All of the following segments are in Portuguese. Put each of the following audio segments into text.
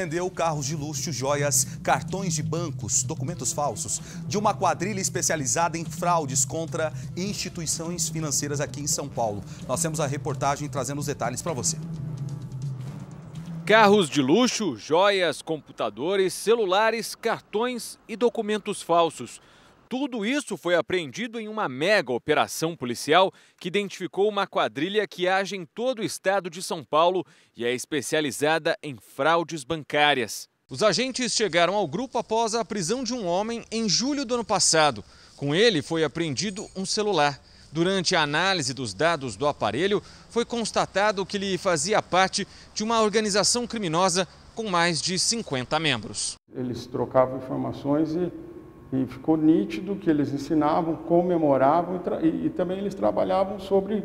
Vendeu carros de luxo, joias, cartões de bancos, documentos falsos de uma quadrilha especializada em fraudes contra instituições financeiras aqui em São Paulo. Nós temos a reportagem trazendo os detalhes para você. Carros de luxo, joias, computadores, celulares, cartões e documentos falsos. Tudo isso foi apreendido em uma mega operação policial que identificou uma quadrilha que age em todo o estado de São Paulo e é especializada em fraudes bancárias. Os agentes chegaram ao grupo após a prisão de um homem em julho do ano passado. Com ele foi apreendido um celular. Durante a análise dos dados do aparelho, foi constatado que ele fazia parte de uma organização criminosa com mais de 50 membros. Eles trocavam informações e e ficou nítido que eles ensinavam, comemoravam e, e, e também eles trabalhavam sobre,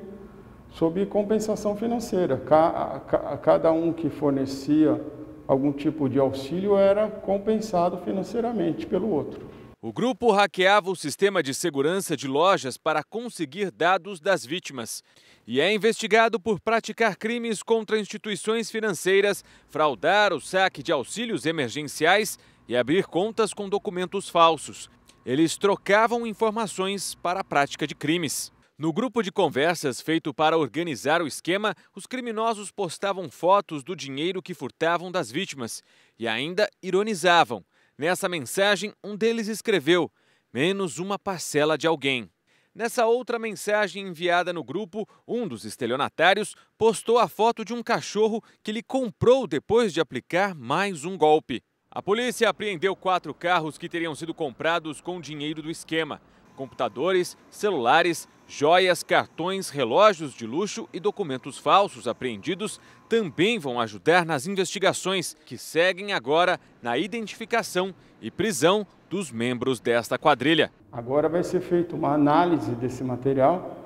sobre compensação financeira. Ca ca cada um que fornecia algum tipo de auxílio era compensado financeiramente pelo outro. O grupo hackeava o sistema de segurança de lojas para conseguir dados das vítimas e é investigado por praticar crimes contra instituições financeiras, fraudar o saque de auxílios emergenciais e abrir contas com documentos falsos. Eles trocavam informações para a prática de crimes. No grupo de conversas feito para organizar o esquema, os criminosos postavam fotos do dinheiro que furtavam das vítimas e ainda ironizavam. Nessa mensagem, um deles escreveu: menos uma parcela de alguém. Nessa outra mensagem enviada no grupo, um dos estelionatários postou a foto de um cachorro que ele comprou depois de aplicar mais um golpe. A polícia apreendeu quatro carros que teriam sido comprados com dinheiro do esquema: computadores, celulares, joias, cartões, relógios de luxo e documentos falsos apreendidos também vão ajudar nas investigações que seguem agora na identificação e prisão dos membros desta quadrilha. Agora vai ser feita uma análise desse material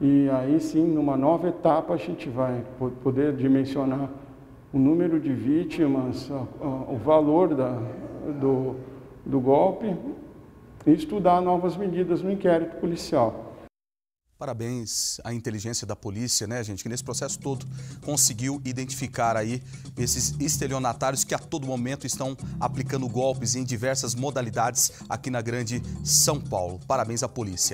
e aí sim, numa nova etapa, a gente vai poder dimensionar o número de vítimas, o valor da, do, do golpe e estudar novas medidas no inquérito policial. Parabéns à inteligência da polícia, né, gente, que nesse processo todo conseguiu identificar aí esses estelionatários que a todo momento estão aplicando golpes em diversas modalidades aqui na grande São Paulo. Parabéns à polícia.